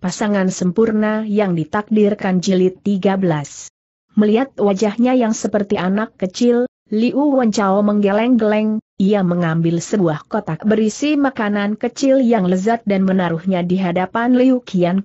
pasangan sempurna yang ditakdirkan jilid 13. Melihat wajahnya yang seperti anak kecil, Liu Wenchao menggeleng-geleng, ia mengambil sebuah kotak berisi makanan kecil yang lezat dan menaruhnya di hadapan Liu Qian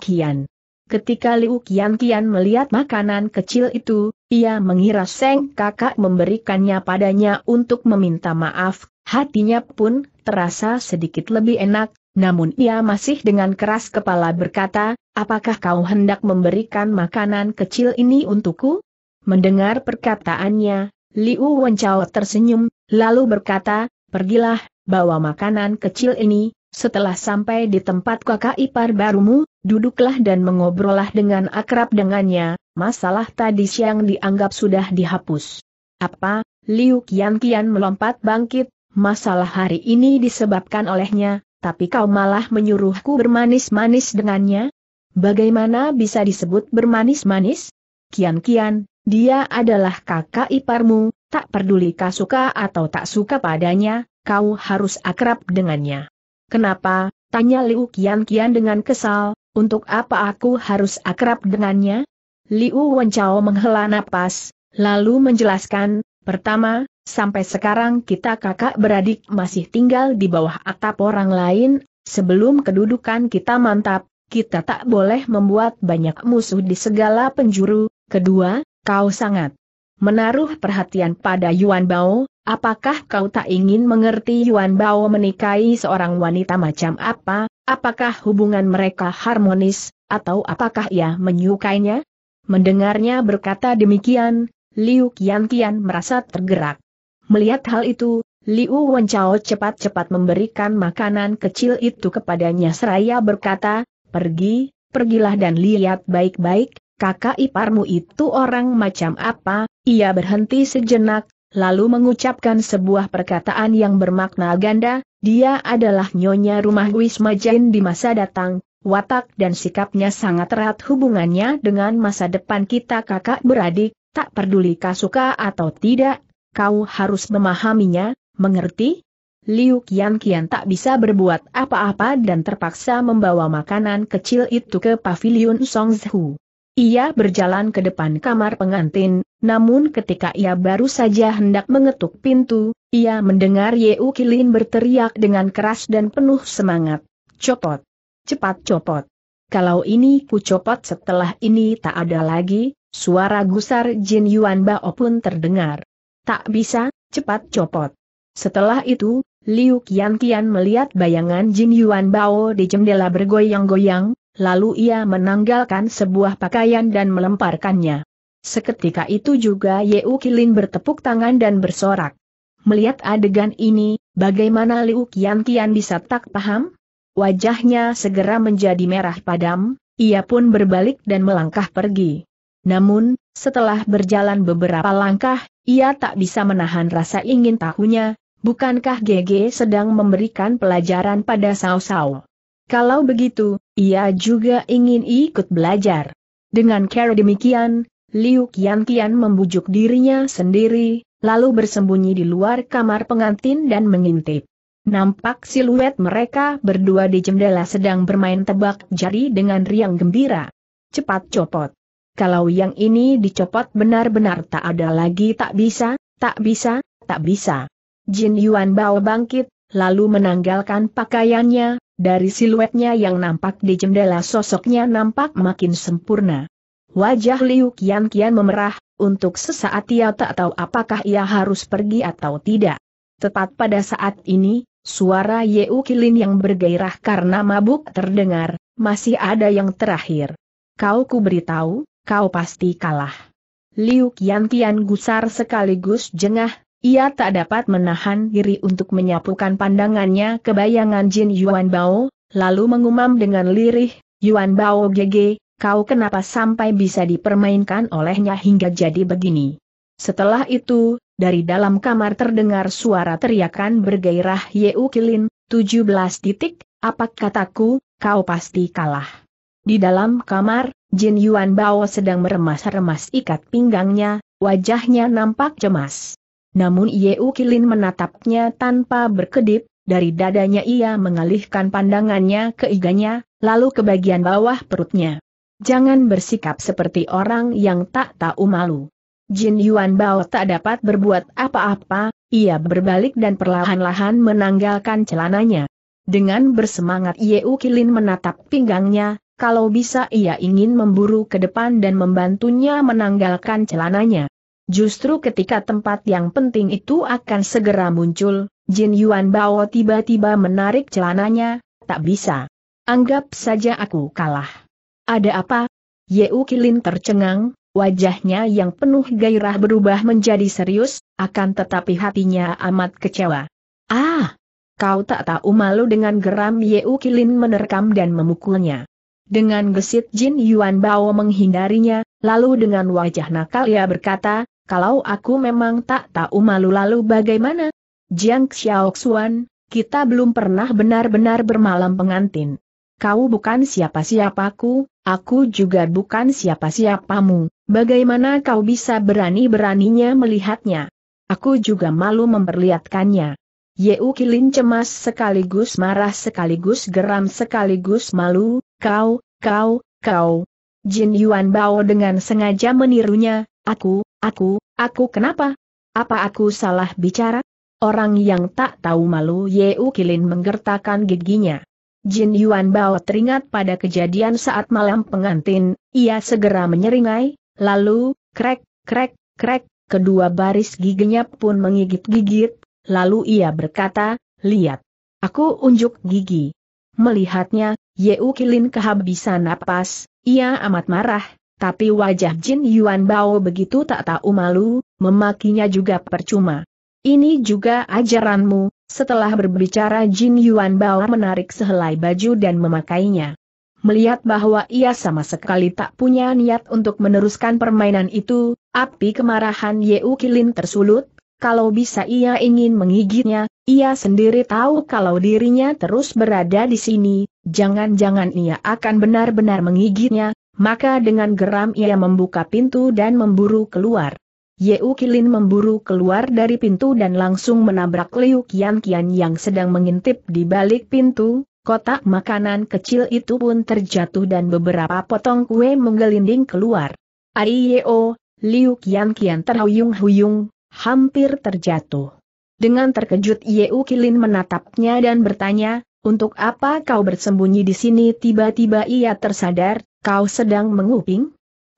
Ketika Liu Qian melihat makanan kecil itu, ia mengira Seng kakak memberikannya padanya untuk meminta maaf, hatinya pun terasa sedikit lebih enak, namun ia masih dengan keras kepala berkata, apakah kau hendak memberikan makanan kecil ini untukku? Mendengar perkataannya, Liu Wenchao tersenyum, lalu berkata, pergilah, bawa makanan kecil ini, setelah sampai di tempat kakak ipar barumu, duduklah dan mengobrolah dengan akrab dengannya, masalah tadi siang dianggap sudah dihapus. Apa? Liu Qian Qian melompat bangkit, masalah hari ini disebabkan olehnya, tapi kau malah menyuruhku bermanis-manis dengannya? Bagaimana bisa disebut bermanis-manis? Kian-kian, dia adalah kakak iparmu, tak peduli kau suka atau tak suka padanya, kau harus akrab dengannya. Kenapa? Tanya Liu Kian-kian dengan kesal, untuk apa aku harus akrab dengannya? Liu Wenchao menghela napas, lalu menjelaskan, pertama, Sampai sekarang kita kakak beradik masih tinggal di bawah atap orang lain, sebelum kedudukan kita mantap, kita tak boleh membuat banyak musuh di segala penjuru. Kedua, kau sangat menaruh perhatian pada Yuan Bao, apakah kau tak ingin mengerti Yuan Bao menikahi seorang wanita macam apa, apakah hubungan mereka harmonis, atau apakah ia menyukainya? Mendengarnya berkata demikian, Liu Qian merasa tergerak. Melihat hal itu, Liu Wenchao cepat-cepat memberikan makanan kecil itu kepadanya seraya berkata, pergi, pergilah dan lihat baik-baik, kakak iparmu itu orang macam apa, ia berhenti sejenak, lalu mengucapkan sebuah perkataan yang bermakna ganda, dia adalah nyonya rumah Wisma Jain di masa datang, watak dan sikapnya sangat erat hubungannya dengan masa depan kita kakak beradik, tak peduli kasuka atau tidak, Kau harus memahaminya, mengerti? Liu Qian tak bisa berbuat apa-apa dan terpaksa membawa makanan kecil itu ke pavilion Songzhu. Ia berjalan ke depan kamar pengantin, namun ketika ia baru saja hendak mengetuk pintu, ia mendengar Ye Kilin berteriak dengan keras dan penuh semangat. Copot! Cepat copot! Kalau ini ku copot setelah ini tak ada lagi, suara gusar Jin Yuan Bao pun terdengar. Tak bisa, cepat copot. Setelah itu, Liu Qian Qian melihat bayangan Jin Yuan Bao di jendela bergoyang-goyang, lalu ia menanggalkan sebuah pakaian dan melemparkannya. Seketika itu juga U Kilin bertepuk tangan dan bersorak. Melihat adegan ini, bagaimana Liu Qian Qian bisa tak paham? Wajahnya segera menjadi merah padam, ia pun berbalik dan melangkah pergi. Namun, setelah berjalan beberapa langkah, ia tak bisa menahan rasa ingin tahunya, bukankah GG sedang memberikan pelajaran pada Sao-Sao? Kalau begitu, ia juga ingin ikut belajar. Dengan cara demikian, Liu Qian Qian membujuk dirinya sendiri, lalu bersembunyi di luar kamar pengantin dan mengintip. Nampak siluet mereka berdua di jendela sedang bermain tebak jari dengan riang gembira. Cepat copot kalau yang ini dicopot benar-benar tak ada lagi tak bisa, tak bisa, tak bisa. Jin Yuan Bao bangkit, lalu menanggalkan pakaiannya, dari siluetnya yang nampak di jendela sosoknya nampak makin sempurna. Wajah Liu Qian Qian memerah, untuk sesaat ia tak tahu apakah ia harus pergi atau tidak. Tepat pada saat ini, suara Yeu Kilin yang bergairah karena mabuk terdengar, masih ada yang terakhir. Kau ku beritahu, kau pasti kalah. Liu Qian gusar sekaligus jengah, ia tak dapat menahan diri untuk menyapukan pandangannya ke bayangan Jin Yuan Bao, lalu mengumam dengan lirih, Yuan Bao GG, kau kenapa sampai bisa dipermainkan olehnya hingga jadi begini. Setelah itu, dari dalam kamar terdengar suara teriakan bergairah Yeu Kilin, 17 titik, apa kataku, kau pasti kalah. Di dalam kamar, Jin Yuan Bao sedang meremas-remas ikat pinggangnya, wajahnya nampak cemas. Namun Yeu Kilin menatapnya tanpa berkedip, dari dadanya ia mengalihkan pandangannya ke iganya, lalu ke bagian bawah perutnya. Jangan bersikap seperti orang yang tak tahu malu. Jin Yuan Bao tak dapat berbuat apa-apa, ia berbalik dan perlahan-lahan menanggalkan celananya. Dengan bersemangat Yeu Kilin menatap pinggangnya, kalau bisa ia ingin memburu ke depan dan membantunya menanggalkan celananya. Justru ketika tempat yang penting itu akan segera muncul, Jin Yuan Bao tiba-tiba menarik celananya, tak bisa. Anggap saja aku kalah. Ada apa? Yeu Kilin tercengang, wajahnya yang penuh gairah berubah menjadi serius, akan tetapi hatinya amat kecewa. Ah! Kau tak tahu malu dengan geram Yeu Kilin menerkam dan memukulnya. Dengan gesit Jin Yuan Bao menghindarinya, lalu dengan wajah nakal ia berkata, kalau aku memang tak tahu malu lalu bagaimana? Jiang Xiaoxuan, kita belum pernah benar-benar bermalam pengantin. Kau bukan siapa-siapaku, aku juga bukan siapa-siapamu, bagaimana kau bisa berani-beraninya melihatnya? Aku juga malu memperlihatkannya. Yeu Kilin cemas sekaligus marah sekaligus geram sekaligus malu, Kau, kau, kau. Jin Yuan Bao dengan sengaja menirunya, aku, aku, aku kenapa? Apa aku salah bicara? Orang yang tak tahu malu Yeu Kilin menggertakkan giginya. Jin Yuan Bao teringat pada kejadian saat malam pengantin, ia segera menyeringai, lalu, krek, krek, krek, kedua baris giginya pun menggigit-gigit, lalu ia berkata, lihat. Aku unjuk gigi. Melihatnya, Yeu Kilin kehabisan napas, ia amat marah, tapi wajah Jin Yuan Bao begitu tak tahu malu, memakinya juga percuma. Ini juga ajaranmu, setelah berbicara Jin Yuan Bao menarik sehelai baju dan memakainya. Melihat bahwa ia sama sekali tak punya niat untuk meneruskan permainan itu, api kemarahan Yeu Kilin tersulut, kalau bisa ia ingin menggigitnya, ia sendiri tahu kalau dirinya terus berada di sini, jangan-jangan ia akan benar-benar menggigitnya, maka dengan geram ia membuka pintu dan memburu keluar. Yeu Kilin memburu keluar dari pintu dan langsung menabrak Liu Kian Kian yang sedang mengintip di balik pintu, kotak makanan kecil itu pun terjatuh dan beberapa potong kue menggelinding keluar. Aiyeo, Liu Kian Kian terhuyung-huyung, hampir terjatuh. Dengan terkejut Yeu Kilin menatapnya dan bertanya, untuk apa kau bersembunyi di sini tiba-tiba ia tersadar, kau sedang menguping?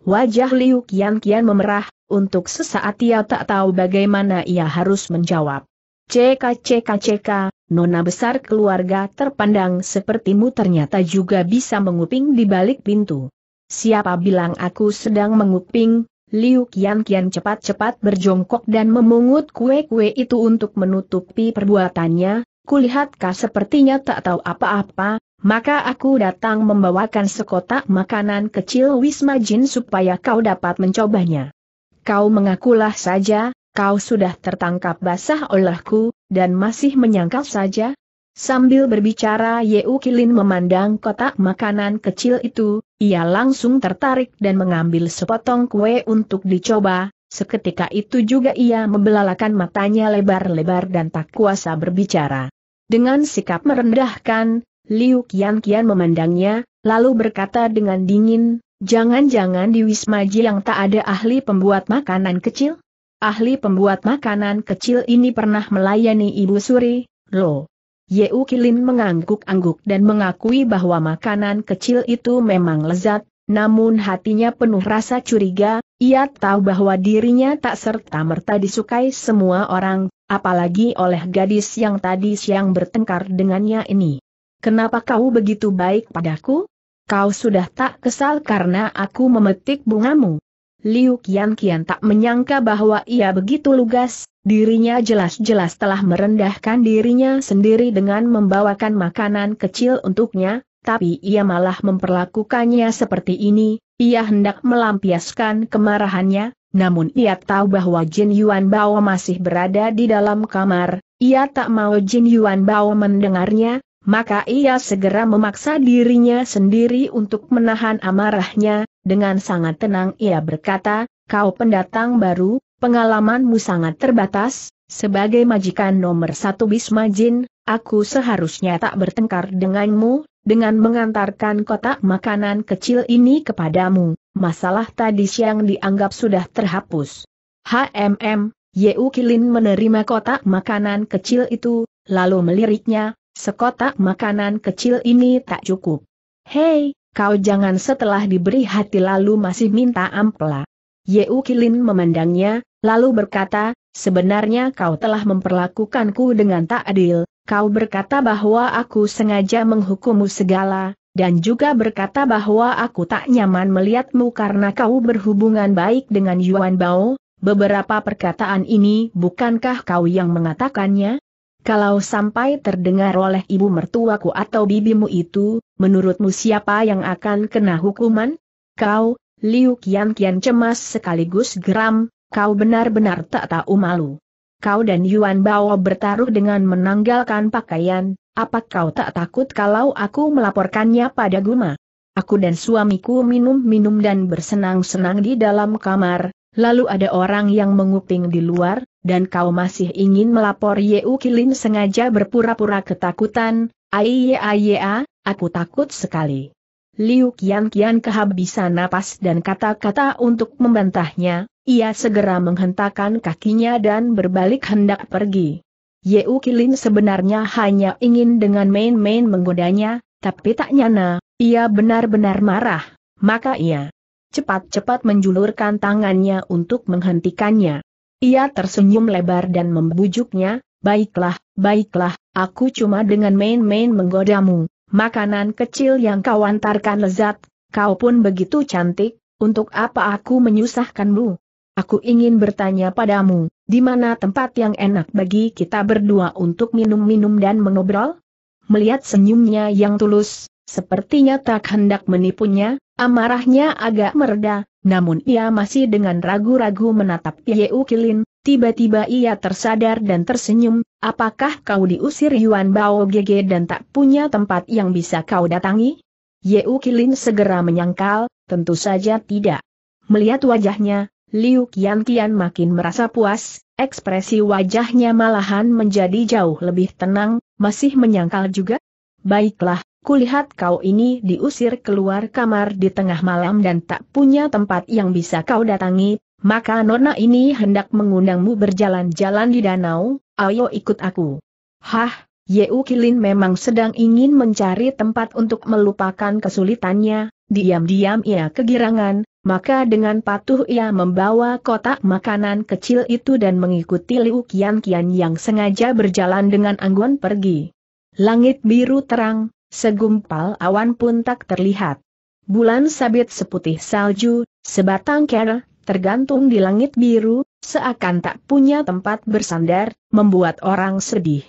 Wajah Liu Kian Kian memerah, untuk sesaat ia tak tahu bagaimana ia harus menjawab. CKCKCK, nona besar keluarga terpandang sepertimu ternyata juga bisa menguping di balik pintu. Siapa bilang aku sedang menguping, Liu Qian Qian cepat-cepat berjongkok dan memungut kue-kue itu untuk menutupi perbuatannya, kulihat kau sepertinya tak tahu apa-apa, maka aku datang membawakan sekotak makanan kecil Wisma Jin supaya kau dapat mencobanya. Kau mengakulah saja, kau sudah tertangkap basah olehku, dan masih menyangkal saja? Sambil berbicara Yeu Kilin memandang kotak makanan kecil itu, ia langsung tertarik dan mengambil sepotong kue untuk dicoba, seketika itu juga ia membelalakan matanya lebar-lebar dan tak kuasa berbicara. Dengan sikap merendahkan, Liu Qian Qian memandangnya, lalu berkata dengan dingin, Jangan-jangan di Wisma Ji yang tak ada ahli pembuat makanan kecil? Ahli pembuat makanan kecil ini pernah melayani Ibu Suri, loh. Yeu Kilin mengangguk-angguk dan mengakui bahwa makanan kecil itu memang lezat, namun hatinya penuh rasa curiga, ia tahu bahwa dirinya tak serta-merta disukai semua orang, apalagi oleh gadis yang tadi siang bertengkar dengannya ini. Kenapa kau begitu baik padaku? Kau sudah tak kesal karena aku memetik bungamu. Liu Qian Qian tak menyangka bahwa ia begitu lugas, dirinya jelas-jelas telah merendahkan dirinya sendiri dengan membawakan makanan kecil untuknya, tapi ia malah memperlakukannya seperti ini, ia hendak melampiaskan kemarahannya, namun ia tahu bahwa Jin Yuan Bao masih berada di dalam kamar, ia tak mau Jin Yuan Bao mendengarnya, maka ia segera memaksa dirinya sendiri untuk menahan amarahnya, dengan sangat tenang ia berkata, kau pendatang baru, pengalamanmu sangat terbatas, sebagai majikan nomor satu Bisma Jin, aku seharusnya tak bertengkar denganmu, dengan mengantarkan kotak makanan kecil ini kepadamu, masalah tadi siang dianggap sudah terhapus. HMM, Yeu Kilin menerima kotak makanan kecil itu, lalu meliriknya, sekotak makanan kecil ini tak cukup. Hei, Kau jangan setelah diberi hati lalu masih minta ampela. Yeu Kilin memandangnya, lalu berkata, sebenarnya kau telah memperlakukanku dengan tak adil, kau berkata bahwa aku sengaja menghukummu segala, dan juga berkata bahwa aku tak nyaman melihatmu karena kau berhubungan baik dengan Yuan Bao, beberapa perkataan ini bukankah kau yang mengatakannya? Kalau sampai terdengar oleh ibu mertuaku atau bibimu itu, menurutmu siapa yang akan kena hukuman? Kau, Liu Kian Kian cemas sekaligus geram, kau benar-benar tak tahu malu. Kau dan Yuan Bao bertaruh dengan menanggalkan pakaian, apa kau tak takut kalau aku melaporkannya pada Guma? Aku dan suamiku minum-minum dan bersenang-senang di dalam kamar, lalu ada orang yang menguping di luar, dan kau masih ingin melapor Yeu Kilin sengaja berpura-pura ketakutan, aie aie a, aku takut sekali. Liu Qian Qian kehabisan napas dan kata-kata untuk membantahnya, ia segera menghentakkan kakinya dan berbalik hendak pergi. Yeu Kilin sebenarnya hanya ingin dengan main-main menggodanya, tapi tak nyana, ia benar-benar marah, maka ia cepat-cepat menjulurkan tangannya untuk menghentikannya. Ia tersenyum lebar dan membujuknya, baiklah, baiklah, aku cuma dengan main-main menggodamu, makanan kecil yang kau antarkan lezat, kau pun begitu cantik, untuk apa aku menyusahkanmu? Aku ingin bertanya padamu, di mana tempat yang enak bagi kita berdua untuk minum-minum dan mengobrol? Melihat senyumnya yang tulus, sepertinya tak hendak menipunya, Amarahnya agak mereda, namun ia masih dengan ragu-ragu menatap Yeu Kilin, tiba-tiba ia tersadar dan tersenyum, apakah kau diusir Yuan Bao Gege dan tak punya tempat yang bisa kau datangi? Yeu Kilin segera menyangkal, tentu saja tidak. Melihat wajahnya, Liu Qian Qian makin merasa puas, ekspresi wajahnya malahan menjadi jauh lebih tenang, masih menyangkal juga? Baiklah, Kulihat kau ini diusir keluar kamar di tengah malam dan tak punya tempat yang bisa kau datangi, maka nona ini hendak mengundangmu berjalan-jalan di danau, ayo ikut aku. Hah, Yeu Kilin memang sedang ingin mencari tempat untuk melupakan kesulitannya, diam-diam ia kegirangan, maka dengan patuh ia membawa kotak makanan kecil itu dan mengikuti Liu Kian Kian yang sengaja berjalan dengan anggun pergi. Langit biru terang, segumpal awan pun tak terlihat. Bulan sabit seputih salju, sebatang ker, tergantung di langit biru, seakan tak punya tempat bersandar, membuat orang sedih.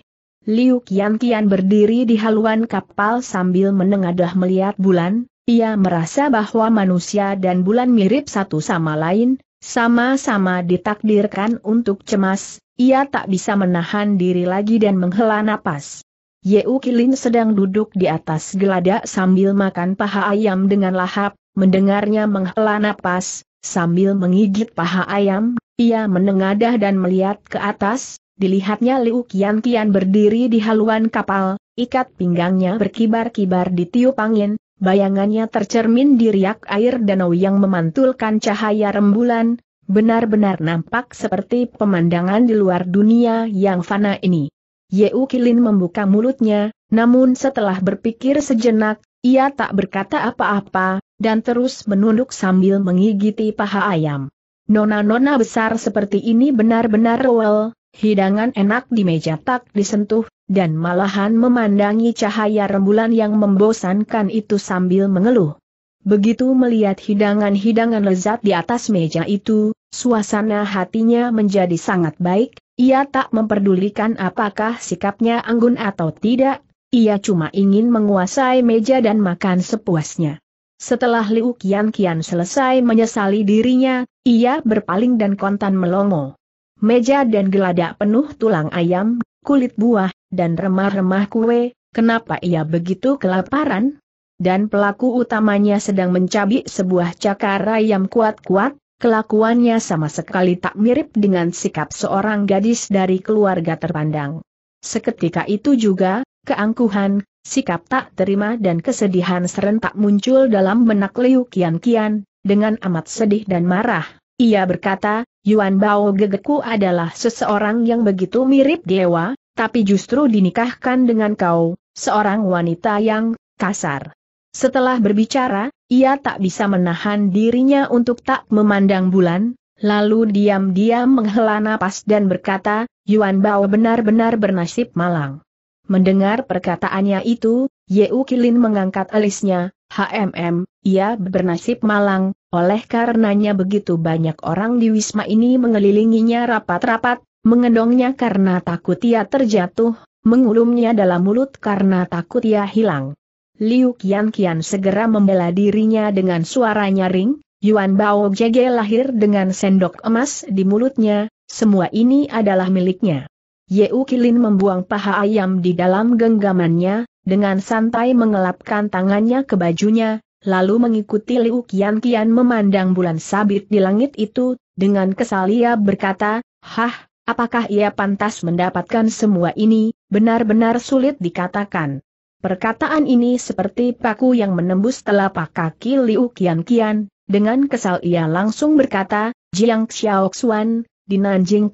Liu Qian Qian berdiri di haluan kapal sambil menengadah melihat bulan, ia merasa bahwa manusia dan bulan mirip satu sama lain, sama-sama ditakdirkan untuk cemas, ia tak bisa menahan diri lagi dan menghela napas. Yeu Kilin sedang duduk di atas geladak sambil makan paha ayam dengan lahap, mendengarnya menghela napas, sambil mengigit paha ayam, ia menengadah dan melihat ke atas, dilihatnya Liu Kian Kian berdiri di haluan kapal, ikat pinggangnya berkibar-kibar di tiup angin, bayangannya tercermin di riak air danau yang memantulkan cahaya rembulan, benar-benar nampak seperti pemandangan di luar dunia yang fana ini. Ye Ukilin membuka mulutnya, namun setelah berpikir sejenak, ia tak berkata apa-apa, dan terus menunduk sambil mengigiti paha ayam. Nona-nona besar seperti ini benar-benar rewel, hidangan enak di meja tak disentuh, dan malahan memandangi cahaya rembulan yang membosankan itu sambil mengeluh. Begitu melihat hidangan-hidangan lezat di atas meja itu, suasana hatinya menjadi sangat baik, ia tak memperdulikan apakah sikapnya anggun atau tidak, ia cuma ingin menguasai meja dan makan sepuasnya. Setelah Liu Kian Kian selesai menyesali dirinya, ia berpaling dan kontan melongo. Meja dan geladak penuh tulang ayam, kulit buah, dan remah-remah kue, kenapa ia begitu kelaparan? Dan pelaku utamanya sedang mencabik sebuah cakar ayam kuat-kuat, Kelakuannya sama sekali tak mirip dengan sikap seorang gadis dari keluarga terpandang. Seketika itu juga, keangkuhan, sikap tak terima dan kesedihan serentak muncul dalam benak Liu Kian Kian, dengan amat sedih dan marah. Ia berkata, Yuan Bao Gegeku adalah seseorang yang begitu mirip dewa, tapi justru dinikahkan dengan kau, seorang wanita yang kasar. Setelah berbicara, ia tak bisa menahan dirinya untuk tak memandang bulan, lalu diam-diam menghela napas dan berkata, Yuan Bao benar-benar bernasib malang. Mendengar perkataannya itu, Ye Kilin mengangkat alisnya, HMM, ia bernasib malang, oleh karenanya begitu banyak orang di Wisma ini mengelilinginya rapat-rapat, mengendongnya karena takut ia terjatuh, mengulumnya dalam mulut karena takut ia hilang. Liu Qian Qian segera membela dirinya dengan suara nyaring, Yuan Bao Jege lahir dengan sendok emas di mulutnya, semua ini adalah miliknya. Ye Kilin membuang paha ayam di dalam genggamannya, dengan santai mengelapkan tangannya ke bajunya, lalu mengikuti Liu Qian Qian memandang bulan sabit di langit itu, dengan kesal ia berkata, Hah, apakah ia pantas mendapatkan semua ini, benar-benar sulit dikatakan. Perkataan ini seperti paku yang menembus telapak kaki Liu Qian Qian, dengan kesal ia langsung berkata, Jiang Xiaoxuan, di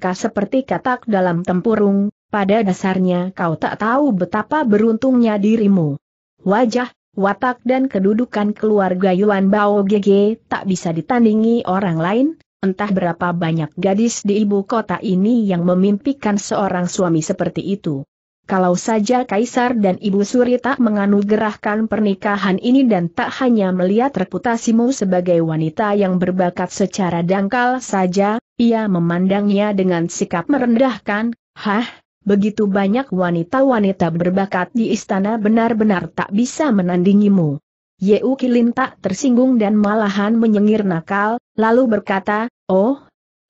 kah seperti katak dalam tempurung, pada dasarnya kau tak tahu betapa beruntungnya dirimu. Wajah, watak dan kedudukan keluarga Yuan Bao GG tak bisa ditandingi orang lain, entah berapa banyak gadis di ibu kota ini yang memimpikan seorang suami seperti itu. Kalau saja Kaisar dan Ibu Suri tak menganugerahkan pernikahan ini dan tak hanya melihat reputasimu sebagai wanita yang berbakat secara dangkal saja, ia memandangnya dengan sikap merendahkan, hah, begitu banyak wanita-wanita berbakat di istana benar-benar tak bisa menandingimu. Yeu Kilin tak tersinggung dan malahan menyengir nakal, lalu berkata, oh,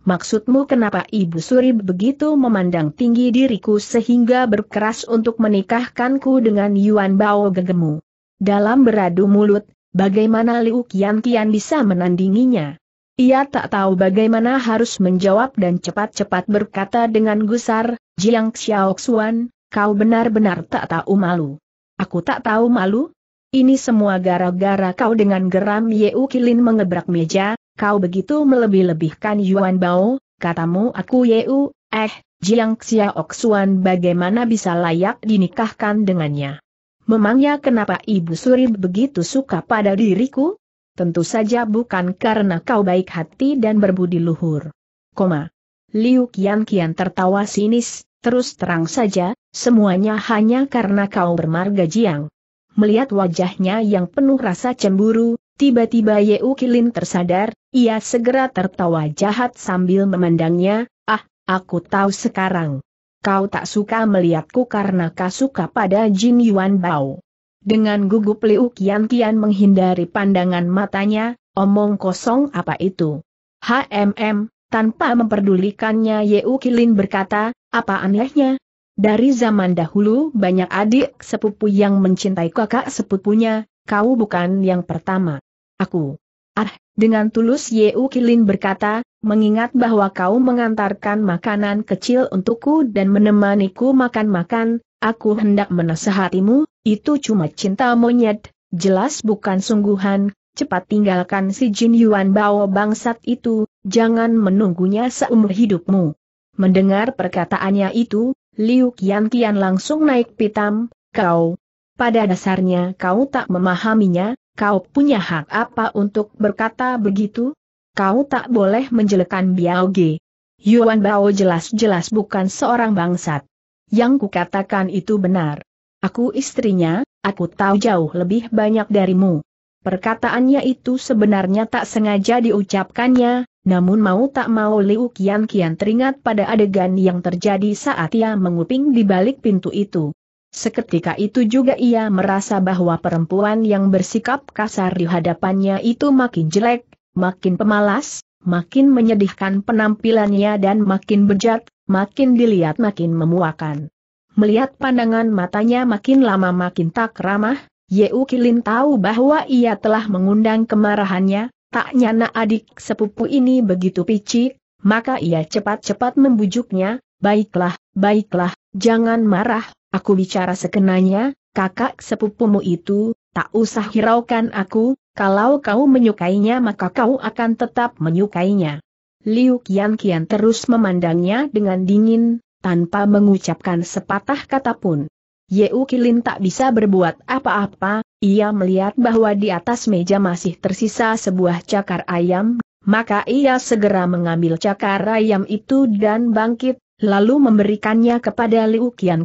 Maksudmu kenapa Ibu Suri begitu memandang tinggi diriku sehingga berkeras untuk menikahkanku dengan Yuan Bao gegemu? Dalam beradu mulut, bagaimana Liu Kian Kian bisa menandinginya? Ia tak tahu bagaimana harus menjawab dan cepat-cepat berkata dengan gusar, Jiang Xiaoxuan, kau benar-benar tak tahu malu. Aku tak tahu malu? Ini semua gara-gara kau dengan geram Yeu Kilin mengebrak meja, kau begitu melebih-lebihkan Yuan Bao, katamu aku Yeu, eh, Jiang Xiaok Xuan bagaimana bisa layak dinikahkan dengannya. Memangnya kenapa Ibu Suri begitu suka pada diriku? Tentu saja bukan karena kau baik hati dan berbudi luhur. Koma. Liu Qian Qian tertawa sinis, terus terang saja, semuanya hanya karena kau bermarga Jiang. Melihat wajahnya yang penuh rasa cemburu, tiba-tiba Yeu Kilin tersadar, ia segera tertawa jahat sambil memandangnya, ah, aku tahu sekarang. Kau tak suka melihatku karena kau suka pada Jin Yuan Bao. Dengan gugup Liu Kian menghindari pandangan matanya, omong kosong apa itu? HMM, tanpa memperdulikannya Yeu Kilin berkata, apa anehnya? Dari zaman dahulu banyak adik sepupu yang mencintai kakak sepupunya, kau bukan yang pertama. Aku Ah, dengan tulus Yeu Kilin berkata, mengingat bahwa kau mengantarkan makanan kecil untukku dan menemaniku makan-makan, aku hendak menasehatimu, itu cuma cinta monyet, jelas bukan sungguhan, cepat tinggalkan si Jin Yuan Bao bangsat itu, jangan menunggunya seumur hidupmu. Mendengar perkataannya itu, Liu Qian Qian langsung naik pitam, kau, pada dasarnya kau tak memahaminya, kau punya hak apa untuk berkata begitu? Kau tak boleh menjelekan Biao Ge. Yuan Bao jelas-jelas bukan seorang bangsat. Yang kukatakan itu benar. Aku istrinya, aku tahu jauh lebih banyak darimu. Perkataannya itu sebenarnya tak sengaja diucapkannya, namun mau tak mau Liu Kian Kian teringat pada adegan yang terjadi saat ia menguping di balik pintu itu. Seketika itu juga ia merasa bahwa perempuan yang bersikap kasar di hadapannya itu makin jelek, makin pemalas, makin menyedihkan penampilannya dan makin bejat, makin dilihat makin memuakan. Melihat pandangan matanya makin lama makin tak ramah, Yeu Kilin tahu bahwa ia telah mengundang kemarahannya, tak nyana adik sepupu ini begitu picik, maka ia cepat-cepat membujuknya, baiklah, baiklah, jangan marah, Aku bicara sekenanya, kakak sepupumu itu, tak usah hiraukan aku, kalau kau menyukainya maka kau akan tetap menyukainya. Liu Qian terus memandangnya dengan dingin, tanpa mengucapkan sepatah kata pun. Yeu Kilin tak bisa berbuat apa-apa, ia melihat bahwa di atas meja masih tersisa sebuah cakar ayam, maka ia segera mengambil cakar ayam itu dan bangkit, lalu memberikannya kepada Liu Qian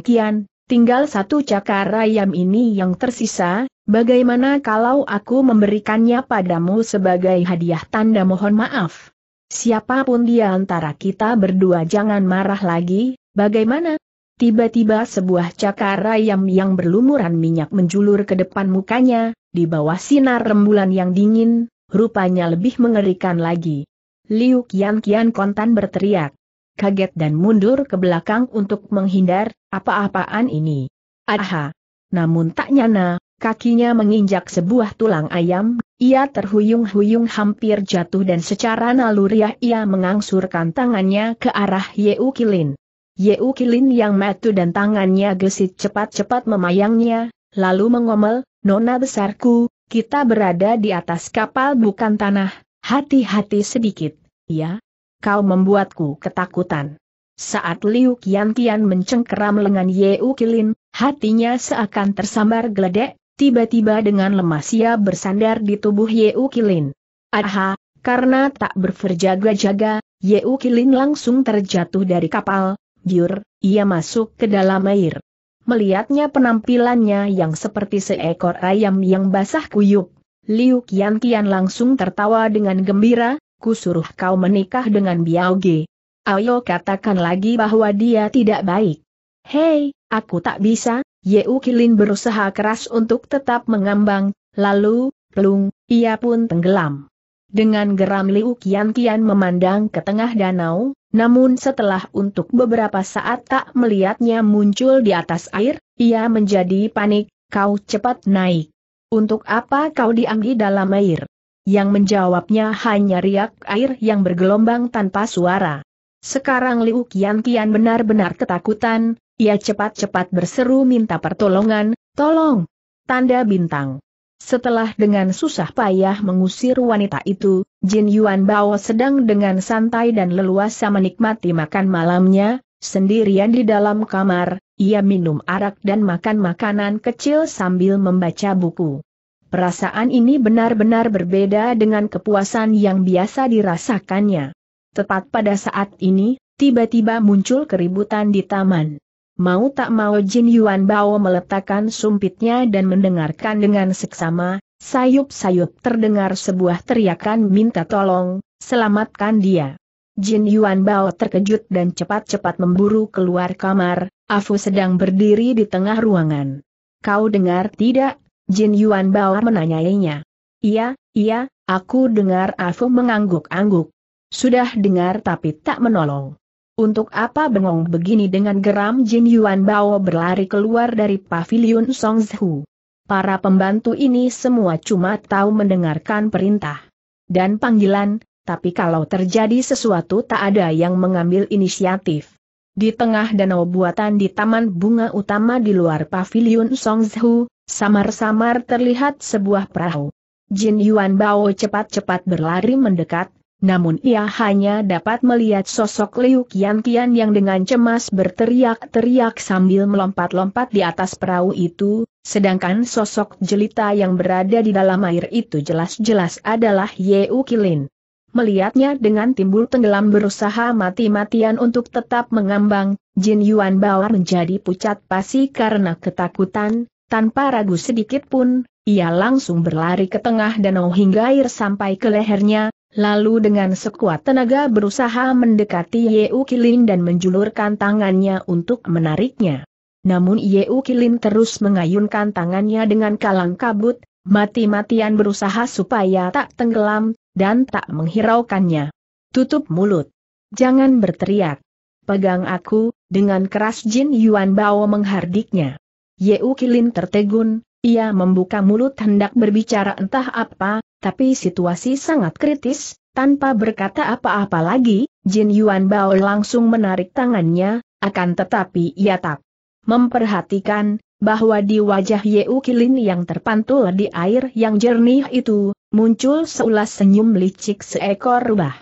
Tinggal satu cakar ayam ini yang tersisa, bagaimana kalau aku memberikannya padamu sebagai hadiah tanda mohon maaf? Siapapun dia antara kita berdua jangan marah lagi, bagaimana? Tiba-tiba sebuah cakar ayam yang berlumuran minyak menjulur ke depan mukanya, di bawah sinar rembulan yang dingin, rupanya lebih mengerikan lagi. Liu Qian Qian kontan berteriak. Kaget dan mundur ke belakang untuk menghindar, apa-apaan ini? Aha! Namun tak nyana, kakinya menginjak sebuah tulang ayam, ia terhuyung-huyung hampir jatuh dan secara naluriah ia mengangsurkan tangannya ke arah Yeu Kilin. Yeu Kilin yang metu dan tangannya gesit cepat-cepat memayangnya, lalu mengomel, Nona besarku, kita berada di atas kapal bukan tanah, hati-hati sedikit, ya? Kau membuatku ketakutan. Saat Liu Qian Tian mencengkeram lengan Ye Kilin, hatinya seakan tersambar geledek, tiba-tiba dengan lemas ia bersandar di tubuh Ye Kilin. Aha, karena tak berverjaga-jaga, Ye Kilin langsung terjatuh dari kapal, Jur, ia masuk ke dalam air. Melihatnya penampilannya yang seperti seekor ayam yang basah kuyup, Liu Qian Tian langsung tertawa dengan gembira, kusuruh kau menikah dengan Biao Ge. Ayo katakan lagi bahwa dia tidak baik. Hei, aku tak bisa, Yeu Kilin berusaha keras untuk tetap mengambang, lalu, pelung, ia pun tenggelam. Dengan geram Liu Kian Kian memandang ke tengah danau, namun setelah untuk beberapa saat tak melihatnya muncul di atas air, ia menjadi panik, kau cepat naik. Untuk apa kau diambil dalam air? Yang menjawabnya hanya riak air yang bergelombang tanpa suara. Sekarang Liu Kian Kian benar-benar ketakutan, ia cepat-cepat berseru minta pertolongan, tolong! Tanda bintang. Setelah dengan susah payah mengusir wanita itu, Jin Yuan Bao sedang dengan santai dan leluasa menikmati makan malamnya, sendirian di dalam kamar, ia minum arak dan makan makanan kecil sambil membaca buku. Perasaan ini benar-benar berbeda dengan kepuasan yang biasa dirasakannya. Tepat pada saat ini, tiba-tiba muncul keributan di taman. Mau tak mau Jin Yuan Bao meletakkan sumpitnya dan mendengarkan dengan seksama, sayup-sayup terdengar sebuah teriakan minta tolong, selamatkan dia. Jin Yuan Bao terkejut dan cepat-cepat memburu keluar kamar, Afu sedang berdiri di tengah ruangan. Kau dengar tidak? Jin Yuan Bao menanyainya. Iya, iya, aku dengar Afu mengangguk-angguk. Sudah dengar tapi tak menolong. Untuk apa bengong begini dengan geram Jin Yuan Bao berlari keluar dari pavilion Song Zhu. Para pembantu ini semua cuma tahu mendengarkan perintah dan panggilan, tapi kalau terjadi sesuatu tak ada yang mengambil inisiatif. Di tengah danau buatan di Taman Bunga Utama di luar pavilion Songzhu, samar-samar terlihat sebuah perahu. Jin Yuan Bao cepat-cepat berlari mendekat, namun ia hanya dapat melihat sosok Liu Kian yang dengan cemas berteriak-teriak sambil melompat-lompat di atas perahu itu, sedangkan sosok jelita yang berada di dalam air itu jelas-jelas adalah Ye U Kilin. Melihatnya dengan timbul tenggelam berusaha mati-matian untuk tetap mengambang, Jin Yuan Bao menjadi pucat pasi karena ketakutan, tanpa ragu sedikit pun, ia langsung berlari ke tengah danau hingga air sampai ke lehernya, Lalu dengan sekuat tenaga berusaha mendekati Yeu Kilin dan menjulurkan tangannya untuk menariknya. Namun Yeu Kilin terus mengayunkan tangannya dengan kalang kabut, mati-matian berusaha supaya tak tenggelam, dan tak menghiraukannya. Tutup mulut. Jangan berteriak. Pegang aku, dengan keras Jin Yuan Bao menghardiknya. Yeu Kilin tertegun, ia membuka mulut hendak berbicara entah apa, tapi situasi sangat kritis, tanpa berkata apa-apa lagi, Jin Yuan Bao langsung menarik tangannya, akan tetapi ia tak memperhatikan, bahwa di wajah Yeu Kilin yang terpantul di air yang jernih itu, muncul seulas senyum licik seekor rubah.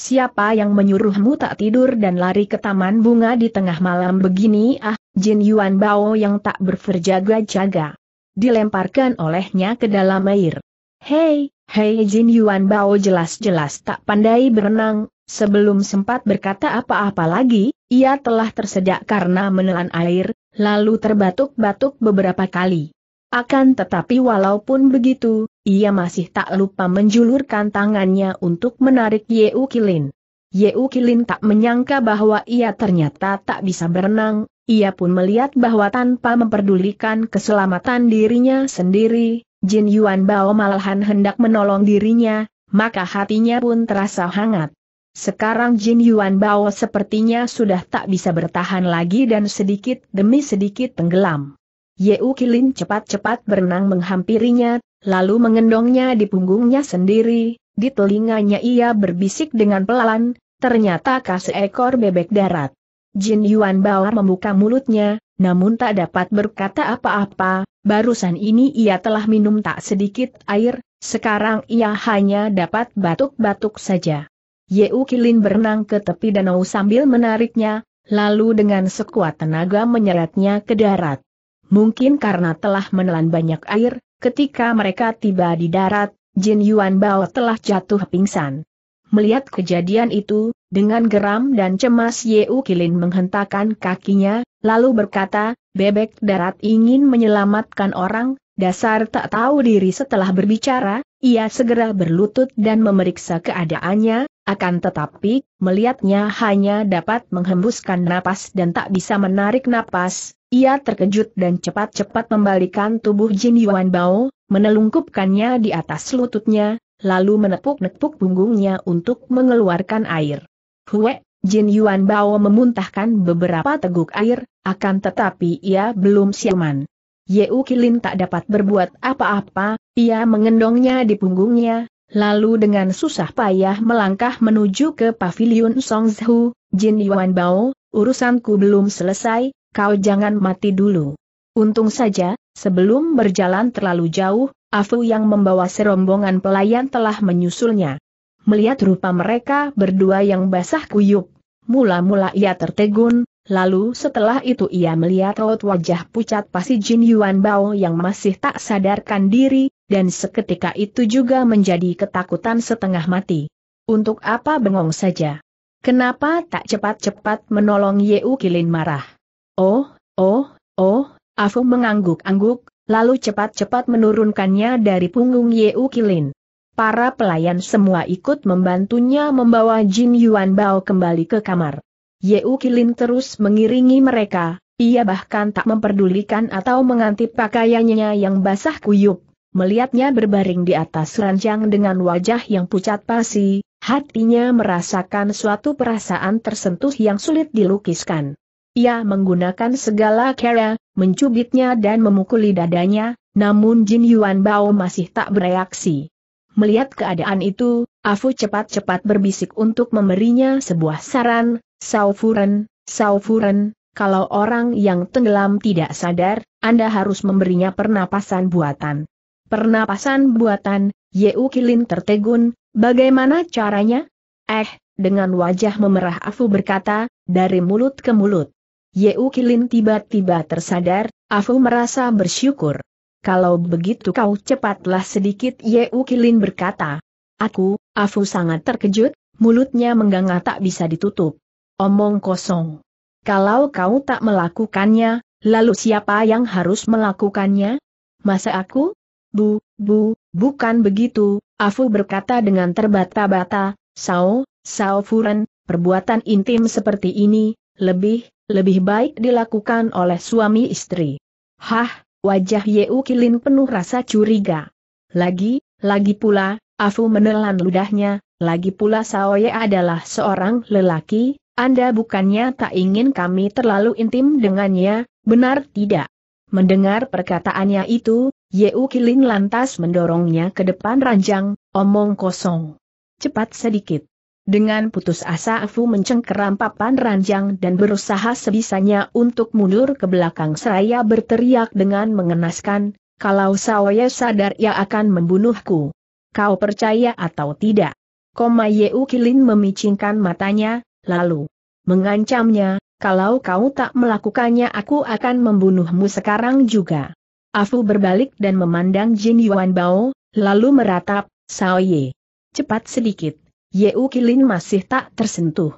Siapa yang menyuruhmu tak tidur dan lari ke taman bunga di tengah malam begini ah, Jin Yuan Bao yang tak berverjaga-jaga dilemparkan olehnya ke dalam air. Hei, hei Jin Yuan Bao jelas-jelas tak pandai berenang, sebelum sempat berkata apa-apa lagi, ia telah tersedak karena menelan air, lalu terbatuk-batuk beberapa kali. Akan tetapi walaupun begitu, ia masih tak lupa menjulurkan tangannya untuk menarik Yeu Kilin. Yeu Kilin tak menyangka bahwa ia ternyata tak bisa berenang, ia pun melihat bahwa tanpa memperdulikan keselamatan dirinya sendiri, Jin Yuan Bao malahan hendak menolong dirinya, maka hatinya pun terasa hangat. Sekarang Jin Yuan Bao sepertinya sudah tak bisa bertahan lagi dan sedikit demi sedikit tenggelam. Yeu Kilin cepat-cepat berenang menghampirinya, lalu mengendongnya di punggungnya sendiri, di telinganya ia berbisik dengan pelan, ternyata kas ekor bebek darat. Jin Yuan Bao membuka mulutnya, namun tak dapat berkata apa-apa, barusan ini ia telah minum tak sedikit air, sekarang ia hanya dapat batuk-batuk saja. Yeu Kilin berenang ke tepi danau sambil menariknya, lalu dengan sekuat tenaga menyeretnya ke darat. Mungkin karena telah menelan banyak air, ketika mereka tiba di darat, Jin Yuan Bao telah jatuh pingsan. Melihat kejadian itu, dengan geram dan cemas Yeu Kilin menghentakkan kakinya, lalu berkata, bebek darat ingin menyelamatkan orang, dasar tak tahu diri setelah berbicara, ia segera berlutut dan memeriksa keadaannya, akan tetapi, melihatnya hanya dapat menghembuskan napas dan tak bisa menarik napas, ia terkejut dan cepat-cepat membalikan tubuh Jin Yuan Bao, menelungkupkannya di atas lututnya, lalu menepuk-nepuk punggungnya untuk mengeluarkan air. Hue, Jin Yuan Bao memuntahkan beberapa teguk air, akan tetapi ia belum siaman. Yeu Kilin tak dapat berbuat apa-apa, ia mengendongnya di punggungnya, lalu dengan susah payah melangkah menuju ke pavilion Songzhu, Jin Yuan Bao, urusanku belum selesai, kau jangan mati dulu. Untung saja, Sebelum berjalan terlalu jauh, Afu yang membawa serombongan pelayan telah menyusulnya. Melihat rupa mereka berdua yang basah kuyup, mula-mula ia tertegun, lalu setelah itu ia melihat raut wajah pucat pasi Jin Yuan Bao yang masih tak sadarkan diri, dan seketika itu juga menjadi ketakutan setengah mati. Untuk apa bengong saja? Kenapa tak cepat-cepat menolong Yeu Kilin marah? Oh, oh, oh, Afu mengangguk-angguk, lalu cepat-cepat menurunkannya dari punggung Yeu Kilin. Para pelayan semua ikut membantunya membawa Jin Yuan Bao kembali ke kamar. Yeu Kilin terus mengiringi mereka, ia bahkan tak memperdulikan atau menganti pakaiannya yang basah kuyup. Melihatnya berbaring di atas ranjang dengan wajah yang pucat pasi, hatinya merasakan suatu perasaan tersentuh yang sulit dilukiskan. Ia menggunakan segala cara, mencubitnya dan memukuli dadanya, namun Jin Yuan Bao masih tak bereaksi. Melihat keadaan itu, Afu cepat-cepat berbisik untuk memberinya sebuah saran, Saufuren, Saufuren, kalau orang yang tenggelam tidak sadar, Anda harus memberinya pernapasan buatan. Pernapasan buatan, Yeu Kilin tertegun, bagaimana caranya? Eh, dengan wajah memerah Afu berkata, dari mulut ke mulut. Yeu Kilin tiba-tiba tersadar, Afu merasa bersyukur. Kalau begitu kau cepatlah sedikit Yeu Kilin berkata. Aku, Afu sangat terkejut, mulutnya mengganga tak bisa ditutup. Omong kosong. Kalau kau tak melakukannya, lalu siapa yang harus melakukannya? Masa aku? Bu, bu, bukan begitu, Afu berkata dengan terbata-bata, Sao, Sao Furen, perbuatan intim seperti ini, lebih, lebih baik dilakukan oleh suami istri. Hah, wajah Yeu Kilin penuh rasa curiga. Lagi, lagi pula, Afu menelan ludahnya, lagi pula Saoye adalah seorang lelaki, Anda bukannya tak ingin kami terlalu intim dengannya, benar tidak? Mendengar perkataannya itu, Yeu Kilin lantas mendorongnya ke depan ranjang, omong kosong. Cepat sedikit. Dengan putus asa Afu mencengkeram papan ranjang dan berusaha sebisanya untuk mundur ke belakang seraya berteriak dengan mengenaskan, kalau Saoye sadar ia akan membunuhku. Kau percaya atau tidak? Koma Yeu Kilin memicingkan matanya, lalu mengancamnya, kalau kau tak melakukannya aku akan membunuhmu sekarang juga. Afu berbalik dan memandang Jin Yuan Bao, lalu meratap, Saoye. Cepat sedikit. Yeu Kilin masih tak tersentuh.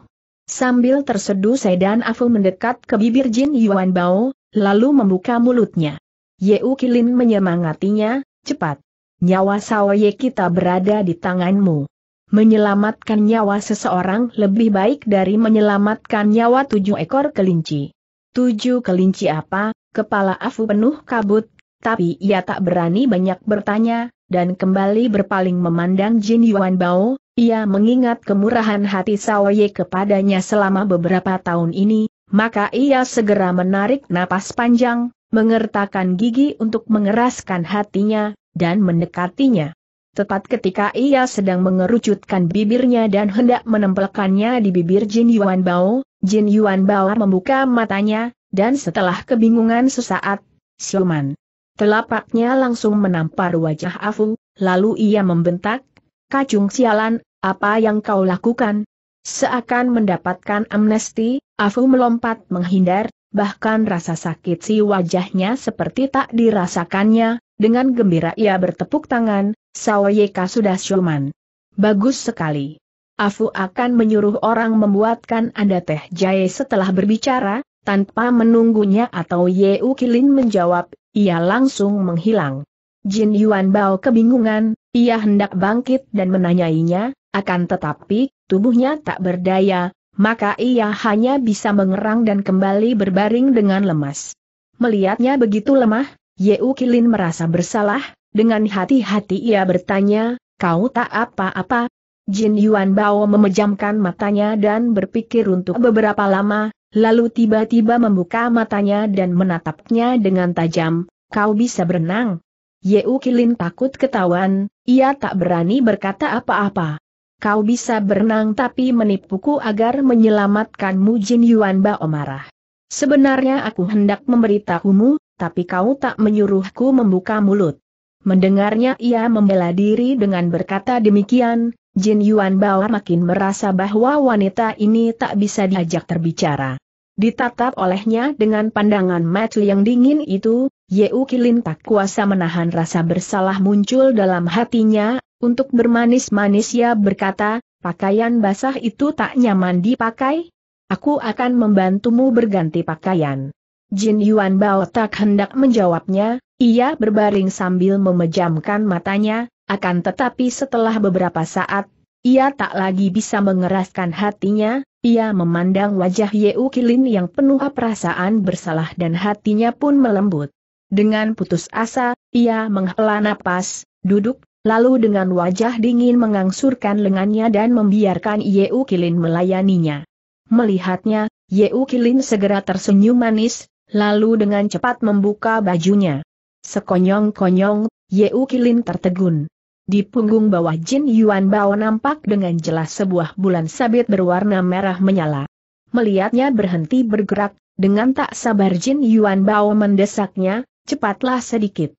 Sambil terseduh Sedan Afu mendekat ke bibir Jin Yuan Bao, lalu membuka mulutnya. Yeu Kilin menyemangatinya, cepat. Nyawa Sawaye kita berada di tanganmu. Menyelamatkan nyawa seseorang lebih baik dari menyelamatkan nyawa tujuh ekor kelinci. Tujuh kelinci apa, kepala Afu penuh kabut, tapi ia tak berani banyak bertanya, dan kembali berpaling memandang Jin Yuan Bao, ia mengingat kemurahan hati Saoye kepadanya selama beberapa tahun ini, maka ia segera menarik napas panjang, mengertakkan gigi untuk mengeraskan hatinya, dan mendekatinya. Tepat ketika ia sedang mengerucutkan bibirnya dan hendak menempelkannya di bibir Jin Yuan Bao, Jin Yuan Bao membuka matanya, dan setelah kebingungan sesaat, Xiuman Telapaknya langsung menampar wajah Afu, lalu ia membentak, Kacung sialan, apa yang kau lakukan? Seakan mendapatkan amnesti, Afu melompat menghindar, bahkan rasa sakit si wajahnya seperti tak dirasakannya, dengan gembira ia bertepuk tangan, Sawayeka sudah syuman. Bagus sekali. Afu akan menyuruh orang membuatkan Anda teh jahe setelah berbicara, tanpa menunggunya atau Yeu Kilin menjawab, ia langsung menghilang. Jin Yuan Bao kebingungan, ia hendak bangkit dan menanyainya, akan tetapi, tubuhnya tak berdaya, maka ia hanya bisa mengerang dan kembali berbaring dengan lemas. Melihatnya begitu lemah, Yeu Kilin merasa bersalah, dengan hati-hati ia bertanya, kau tak apa-apa? Jin Yuan Bao memejamkan matanya dan berpikir untuk beberapa lama, lalu tiba-tiba membuka matanya dan menatapnya dengan tajam, kau bisa berenang. Yeu Kilin takut ketahuan, ia tak berani berkata apa-apa. Kau bisa berenang tapi menipuku agar menyelamatkanmu Jin Yuan Bao marah. Sebenarnya aku hendak memberitahumu, tapi kau tak menyuruhku membuka mulut. Mendengarnya ia membela diri dengan berkata demikian, Jin Yuan Bao makin merasa bahwa wanita ini tak bisa diajak terbicara. Ditatap olehnya dengan pandangan mata yang dingin itu, Ye Kilin tak kuasa menahan rasa bersalah muncul dalam hatinya, untuk bermanis-manis ia berkata, pakaian basah itu tak nyaman dipakai? Aku akan membantumu berganti pakaian. Jin Yuan Bao tak hendak menjawabnya, ia berbaring sambil memejamkan matanya, akan tetapi setelah beberapa saat, ia tak lagi bisa mengeraskan hatinya, ia memandang wajah Yeu Kilin yang penuh perasaan bersalah dan hatinya pun melembut. Dengan putus asa, ia menghela napas, duduk, lalu dengan wajah dingin mengangsurkan lengannya dan membiarkan Yeu Kilin melayaninya. Melihatnya, Yeu Kilin segera tersenyum manis, lalu dengan cepat membuka bajunya. Sekonyong-konyong, Yeu Kilin tertegun. Di punggung bawah Jin Yuan Bao nampak dengan jelas sebuah bulan sabit berwarna merah menyala. Melihatnya berhenti bergerak, dengan tak sabar Jin Yuan Bao mendesaknya, cepatlah sedikit.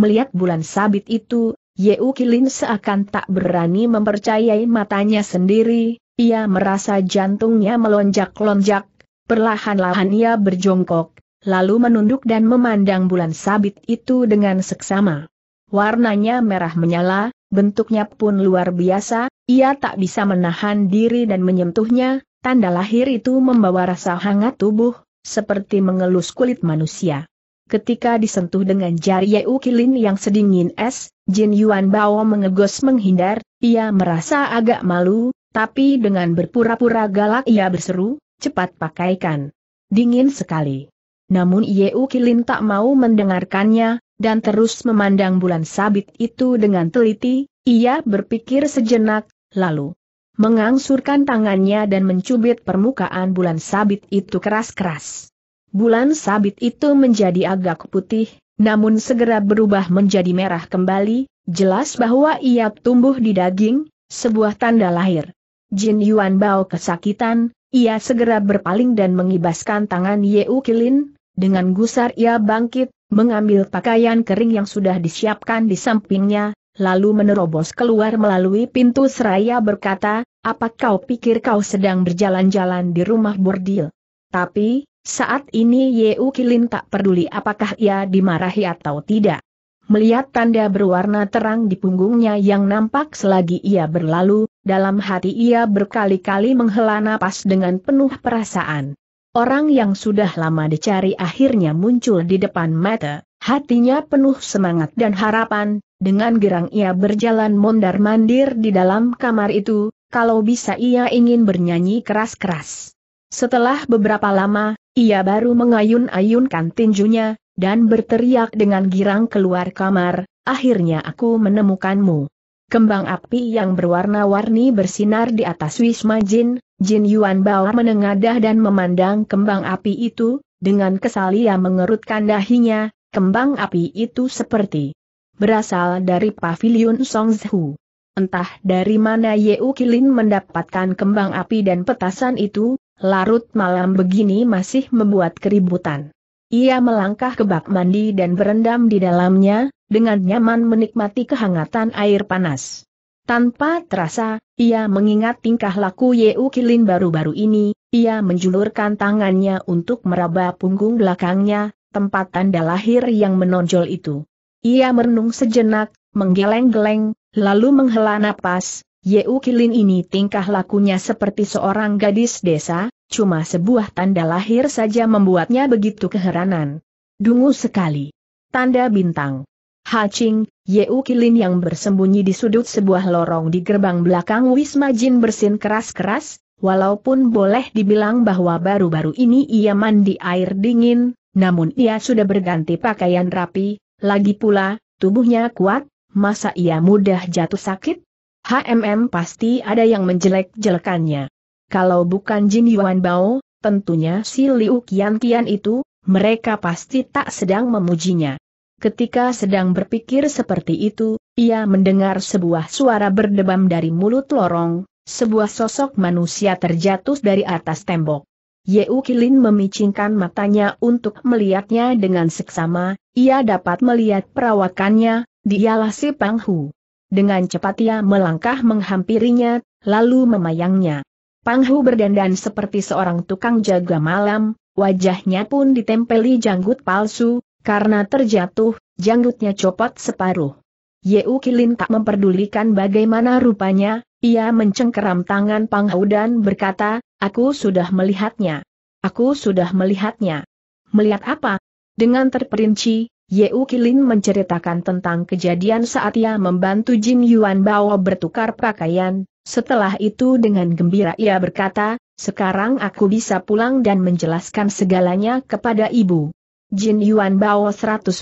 Melihat bulan sabit itu, U Kilin seakan tak berani mempercayai matanya sendiri, ia merasa jantungnya melonjak-lonjak, perlahan-lahan ia berjongkok, lalu menunduk dan memandang bulan sabit itu dengan seksama. Warnanya merah menyala, bentuknya pun luar biasa, ia tak bisa menahan diri dan menyentuhnya, tanda lahir itu membawa rasa hangat tubuh, seperti mengelus kulit manusia. Ketika disentuh dengan jari Yeu Kilin yang sedingin es, Jin Yuan Bao mengegos menghindar, ia merasa agak malu, tapi dengan berpura-pura galak ia berseru, cepat pakaikan. Dingin sekali. Namun Yeu Kilin tak mau mendengarkannya, dan terus memandang bulan sabit itu dengan teliti, ia berpikir sejenak, lalu mengangsurkan tangannya dan mencubit permukaan bulan sabit itu keras-keras. Bulan sabit itu menjadi agak putih, namun segera berubah menjadi merah kembali, jelas bahwa ia tumbuh di daging, sebuah tanda lahir. Jin Yuan Bao kesakitan, ia segera berpaling dan mengibaskan tangan Ye Kilin, dengan gusar ia bangkit, mengambil pakaian kering yang sudah disiapkan di sampingnya, lalu menerobos keluar melalui pintu seraya berkata, apa kau pikir kau sedang berjalan-jalan di rumah bordil? Tapi, saat ini Yeu Kilin tak peduli apakah ia dimarahi atau tidak. Melihat tanda berwarna terang di punggungnya yang nampak selagi ia berlalu, dalam hati ia berkali-kali menghela napas dengan penuh perasaan. Orang yang sudah lama dicari akhirnya muncul di depan mata, hatinya penuh semangat dan harapan, dengan gerang ia berjalan mondar-mandir di dalam kamar itu, kalau bisa ia ingin bernyanyi keras-keras. Setelah beberapa lama, ia baru mengayun-ayunkan tinjunya, dan berteriak dengan girang keluar kamar, akhirnya aku menemukanmu kembang api yang berwarna-warni bersinar di atas Wisma Jin, Jin Yuan Bao menengadah dan memandang kembang api itu, dengan kesal ia mengerutkan dahinya, kembang api itu seperti berasal dari pavilion Songzhu. Entah dari mana Yeu Kilin mendapatkan kembang api dan petasan itu, larut malam begini masih membuat keributan. Ia melangkah ke bak mandi dan berendam di dalamnya, dengan nyaman menikmati kehangatan air panas. Tanpa terasa, ia mengingat tingkah laku Yeu Kilin baru-baru ini, ia menjulurkan tangannya untuk meraba punggung belakangnya, tempat tanda lahir yang menonjol itu. Ia merenung sejenak, menggeleng-geleng, lalu menghela napas, Yeu Kilin ini tingkah lakunya seperti seorang gadis desa, cuma sebuah tanda lahir saja membuatnya begitu keheranan. Dungu sekali. Tanda bintang. Hacing, Yeu Kilin yang bersembunyi di sudut sebuah lorong di gerbang belakang Wisma Jin bersin keras-keras, walaupun boleh dibilang bahwa baru-baru ini ia mandi air dingin, namun ia sudah berganti pakaian rapi, lagi pula, tubuhnya kuat, masa ia mudah jatuh sakit? HMM pasti ada yang menjelek-jelekannya. Kalau bukan Jin Yuan Bao, tentunya si Liu Kian Qian itu, mereka pasti tak sedang memujinya. Ketika sedang berpikir seperti itu, ia mendengar sebuah suara berdebam dari mulut lorong, sebuah sosok manusia terjatuh dari atas tembok. Ye Ukilin memicingkan matanya untuk melihatnya dengan seksama, ia dapat melihat perawakannya, dialah si Panghu. Dengan cepat ia melangkah menghampirinya, lalu memayangnya. Panghu berdandan seperti seorang tukang jaga malam, wajahnya pun ditempeli janggut palsu, karena terjatuh, janggutnya copot separuh. Yeu Kilin tak memperdulikan bagaimana rupanya, ia mencengkeram tangan Panghu dan berkata, aku sudah melihatnya. Aku sudah melihatnya. Melihat apa? Dengan terperinci, Yeu Kilin menceritakan tentang kejadian saat ia membantu Jin Yuan Bao bertukar pakaian, setelah itu dengan gembira ia berkata, sekarang aku bisa pulang dan menjelaskan segalanya kepada ibu. Jin Yuan Bao 100%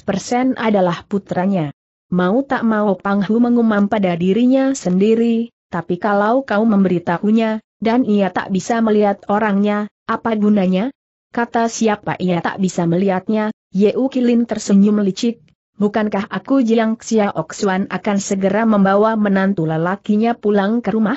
adalah putranya. Mau tak mau Pang Hu mengumam pada dirinya sendiri, tapi kalau kau memberitahunya, dan ia tak bisa melihat orangnya, apa gunanya? kata siapa ia tak bisa melihatnya, Yeu Kilin tersenyum licik, bukankah aku Jiang Xiaoxuan akan segera membawa menantu lelakinya pulang ke rumah?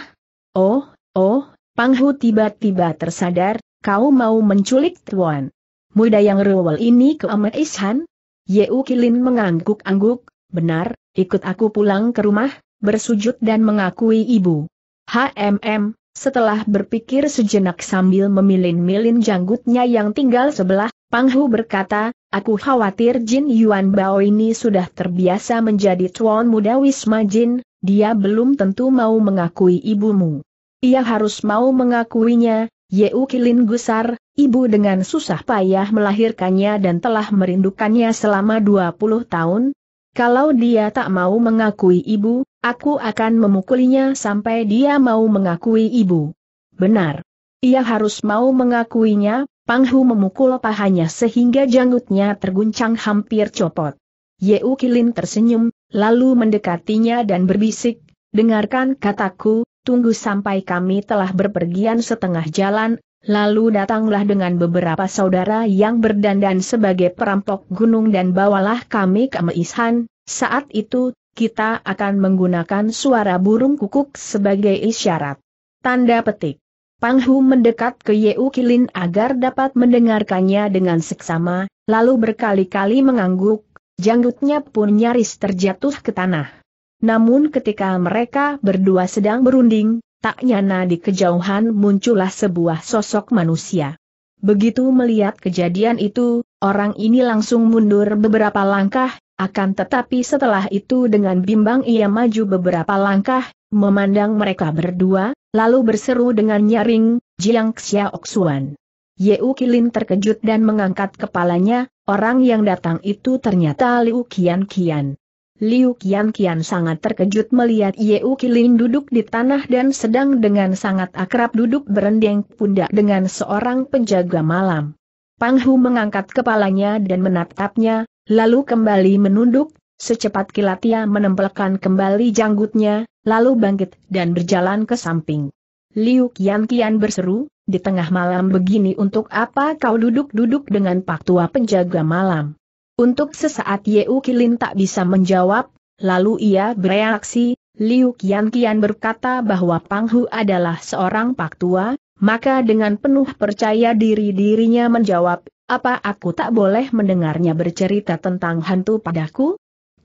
Oh, oh, Panghu tiba-tiba tersadar, kau mau menculik Tuan. Muda yang rewel ini ke Ame Ishan? Yeu Kilin mengangguk-angguk, benar, ikut aku pulang ke rumah, bersujud dan mengakui ibu. HMM, setelah berpikir sejenak sambil memilin-milin janggutnya yang tinggal sebelah, Pang Hu berkata, aku khawatir Jin Yuan Bao ini sudah terbiasa menjadi tuan muda Wisma Jin, dia belum tentu mau mengakui ibumu. Ia harus mau mengakuinya, Yeu Kilin Gusar, ibu dengan susah payah melahirkannya dan telah merindukannya selama 20 tahun. Kalau dia tak mau mengakui ibu, Aku akan memukulinya sampai dia mau mengakui ibu. Benar. Ia harus mau mengakuinya, Panghu memukul pahanya sehingga janggutnya terguncang hampir copot. Yeu Kilin tersenyum, lalu mendekatinya dan berbisik, dengarkan kataku, tunggu sampai kami telah berpergian setengah jalan, lalu datanglah dengan beberapa saudara yang berdandan sebagai perampok gunung dan bawalah kami ke Meishan, saat itu kita akan menggunakan suara burung kukuk sebagai isyarat. Tanda petik. Panghu mendekat ke Yeu Kilin agar dapat mendengarkannya dengan seksama, lalu berkali-kali mengangguk, janggutnya pun nyaris terjatuh ke tanah. Namun ketika mereka berdua sedang berunding, tak nyana di kejauhan muncullah sebuah sosok manusia. Begitu melihat kejadian itu, orang ini langsung mundur beberapa langkah, akan tetapi setelah itu dengan bimbang ia maju beberapa langkah, memandang mereka berdua, lalu berseru dengan nyaring, Jiang Xiaoxuan. Yeu Kilin terkejut dan mengangkat kepalanya, orang yang datang itu ternyata Liu Qian Qian. Liu Qian Qian sangat terkejut melihat Yeu Kilin duduk di tanah dan sedang dengan sangat akrab duduk berendeng pundak dengan seorang penjaga malam. Panghu mengangkat kepalanya dan menatapnya, Lalu kembali menunduk, secepat kilat ia menempelkan kembali janggutnya, lalu bangkit dan berjalan ke samping. Liu Qian Qian berseru, di tengah malam begini untuk apa kau duduk-duduk dengan pak tua penjaga malam? Untuk sesaat Yeu Kilin tak bisa menjawab, lalu ia bereaksi, Liu Qian Qian berkata bahwa Pang Hu adalah seorang pak tua, maka dengan penuh percaya diri dirinya menjawab, apa aku tak boleh mendengarnya bercerita tentang hantu padaku?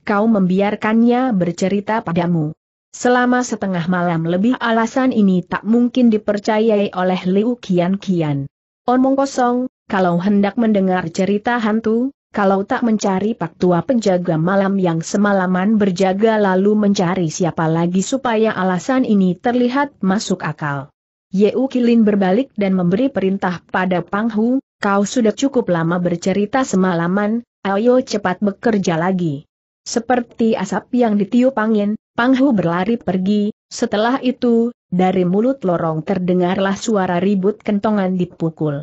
Kau membiarkannya bercerita padamu. Selama setengah malam lebih alasan ini tak mungkin dipercayai oleh Liu Kian Kian. Omong kosong, kalau hendak mendengar cerita hantu, kalau tak mencari pak tua penjaga malam yang semalaman berjaga lalu mencari siapa lagi supaya alasan ini terlihat masuk akal. Yeu Kilin berbalik dan memberi perintah pada Panghu, Kau sudah cukup lama bercerita semalaman, ayo cepat bekerja lagi. Seperti asap yang ditiup angin, Panghu berlari pergi, setelah itu, dari mulut lorong terdengarlah suara ribut kentongan dipukul.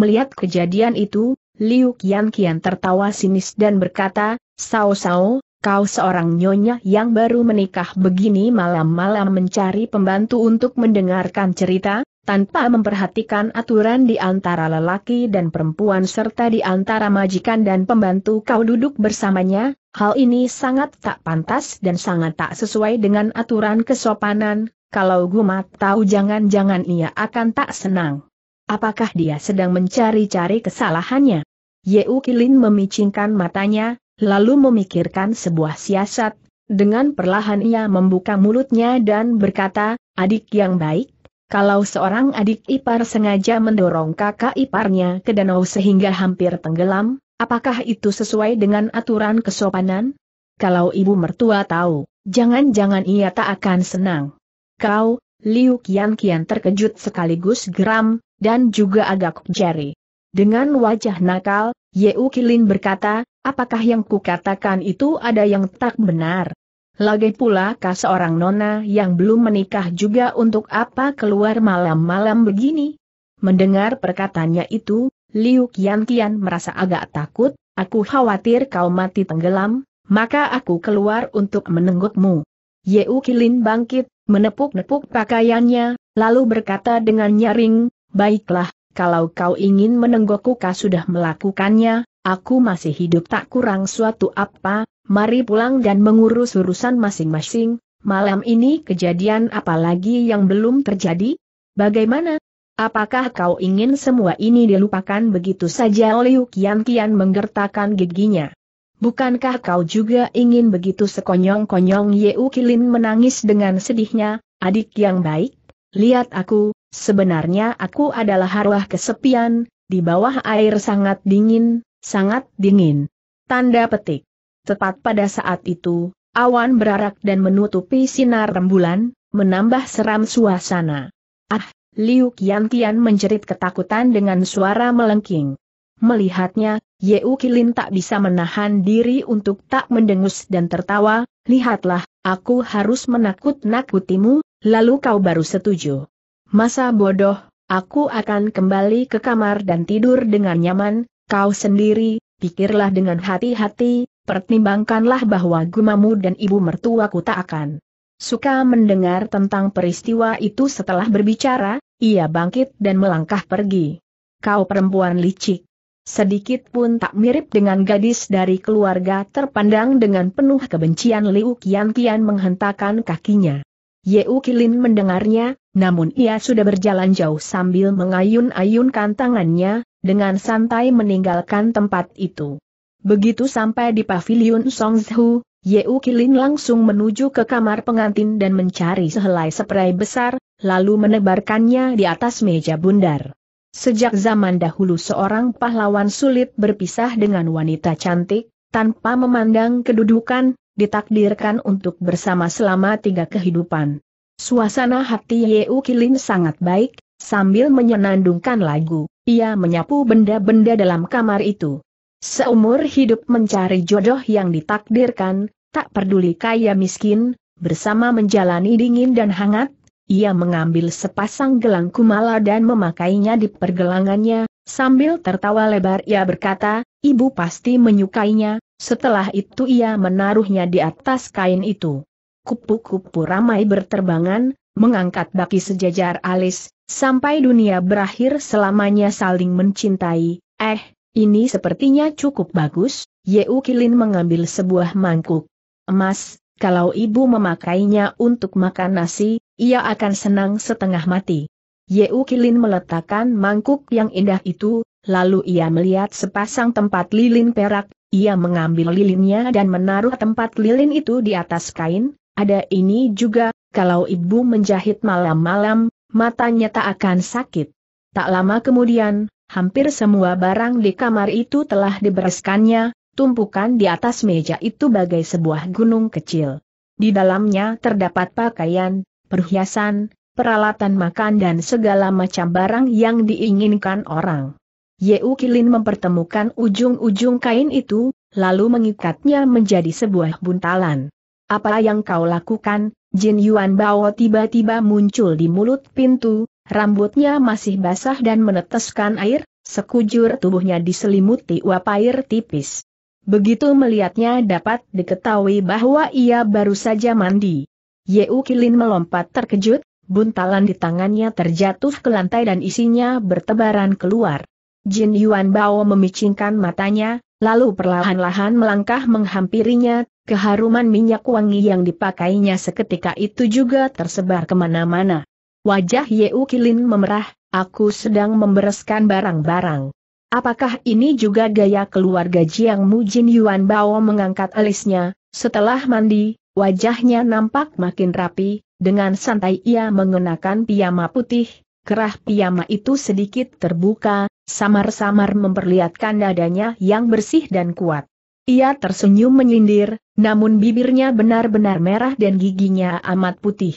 Melihat kejadian itu, Liu Qian Qian tertawa sinis dan berkata, Sao Sao, kau seorang nyonya yang baru menikah begini malam-malam mencari pembantu untuk mendengarkan cerita, tanpa memperhatikan aturan di antara lelaki dan perempuan serta di antara majikan dan pembantu kau duduk bersamanya, hal ini sangat tak pantas dan sangat tak sesuai dengan aturan kesopanan, kalau Gumat tahu jangan-jangan ia akan tak senang. Apakah dia sedang mencari-cari kesalahannya? Yeu memicingkan matanya, lalu memikirkan sebuah siasat, dengan perlahan ia membuka mulutnya dan berkata, adik yang baik, kalau seorang adik ipar sengaja mendorong kakak iparnya ke danau sehingga hampir tenggelam, apakah itu sesuai dengan aturan kesopanan? Kalau ibu mertua tahu, jangan-jangan ia tak akan senang. Kau, Liu Kian Kian terkejut sekaligus geram, dan juga agak jari. Dengan wajah nakal, Ye Kilin berkata, Apakah yang kukatakan itu ada yang tak benar? Lagi pula kah seorang nona yang belum menikah juga untuk apa keluar malam-malam begini? Mendengar perkataannya itu, Liu Qian merasa agak takut, aku khawatir kau mati tenggelam, maka aku keluar untuk menenggutmu. Ye Kilin bangkit, menepuk-nepuk pakaiannya, lalu berkata dengan nyaring, baiklah, kalau kau ingin menenggokku kau sudah melakukannya, aku masih hidup tak kurang suatu apa, mari pulang dan mengurus urusan masing-masing, malam ini kejadian apa lagi yang belum terjadi? Bagaimana? Apakah kau ingin semua ini dilupakan begitu saja Liu Kian Kian menggertakkan giginya? Bukankah kau juga ingin begitu sekonyong-konyong Yeu Kilin menangis dengan sedihnya, adik yang baik? Lihat aku, sebenarnya aku adalah arwah kesepian, di bawah air sangat dingin, sangat dingin. Tanda petik. Tepat pada saat itu, awan berarak dan menutupi sinar rembulan, menambah seram suasana. Ah, Liu Qian menjerit ketakutan dengan suara melengking. Melihatnya, Ye Kilin tak bisa menahan diri untuk tak mendengus dan tertawa, lihatlah, aku harus menakut-nakutimu, lalu kau baru setuju. Masa bodoh, aku akan kembali ke kamar dan tidur dengan nyaman, Kau sendiri, pikirlah dengan hati-hati, pertimbangkanlah bahwa gumamu dan ibu mertuaku tak akan suka mendengar tentang peristiwa itu setelah berbicara, ia bangkit dan melangkah pergi. Kau perempuan licik. Sedikit pun tak mirip dengan gadis dari keluarga terpandang dengan penuh kebencian Liu Qian menghentakkan kakinya. Ye Kilin mendengarnya, namun ia sudah berjalan jauh sambil mengayun-ayunkan tangannya, dengan santai meninggalkan tempat itu. Begitu sampai di pavilion Songzhu, Yeu Kilin langsung menuju ke kamar pengantin dan mencari sehelai spray besar, lalu menebarkannya di atas meja bundar. Sejak zaman dahulu seorang pahlawan sulit berpisah dengan wanita cantik, tanpa memandang kedudukan, ditakdirkan untuk bersama selama tiga kehidupan. Suasana hati Yeu Kilin sangat baik, Sambil menyenandungkan lagu, ia menyapu benda-benda dalam kamar itu. Seumur hidup mencari jodoh yang ditakdirkan, tak peduli kaya miskin, bersama menjalani dingin dan hangat, ia mengambil sepasang gelang kumala dan memakainya di pergelangannya, sambil tertawa lebar ia berkata, ibu pasti menyukainya, setelah itu ia menaruhnya di atas kain itu. Kupu-kupu ramai berterbangan, mengangkat baki sejajar alis, Sampai dunia berakhir selamanya saling mencintai, eh, ini sepertinya cukup bagus, Yeu Kilin mengambil sebuah mangkuk. Emas, kalau ibu memakainya untuk makan nasi, ia akan senang setengah mati. Yeu Kilin meletakkan mangkuk yang indah itu, lalu ia melihat sepasang tempat lilin perak, ia mengambil lilinnya dan menaruh tempat lilin itu di atas kain, ada ini juga, kalau ibu menjahit malam-malam, matanya tak akan sakit. Tak lama kemudian, hampir semua barang di kamar itu telah dibereskannya, tumpukan di atas meja itu bagai sebuah gunung kecil. Di dalamnya terdapat pakaian, perhiasan, peralatan makan dan segala macam barang yang diinginkan orang. Yeu Kilin mempertemukan ujung-ujung kain itu, lalu mengikatnya menjadi sebuah buntalan. Apa yang kau lakukan, Jin Yuan Bao tiba-tiba muncul di mulut pintu, rambutnya masih basah dan meneteskan air, sekujur tubuhnya diselimuti uap air tipis. Begitu melihatnya dapat diketahui bahwa ia baru saja mandi. Ye Kilin melompat terkejut, buntalan di tangannya terjatuh ke lantai dan isinya bertebaran keluar. Jin Yuan Bao memicingkan matanya, lalu perlahan-lahan melangkah menghampirinya, keharuman minyak wangi yang dipakainya seketika itu juga tersebar kemana-mana. Wajah Yeu Kilin memerah, aku sedang membereskan barang-barang. Apakah ini juga gaya keluarga Jiang Mujin Yuan Bao mengangkat alisnya, setelah mandi, wajahnya nampak makin rapi, dengan santai ia mengenakan piyama putih, Kerah piyama itu sedikit terbuka, samar-samar memperlihatkan dadanya yang bersih dan kuat. Ia tersenyum menyindir, namun bibirnya benar-benar merah dan giginya amat putih.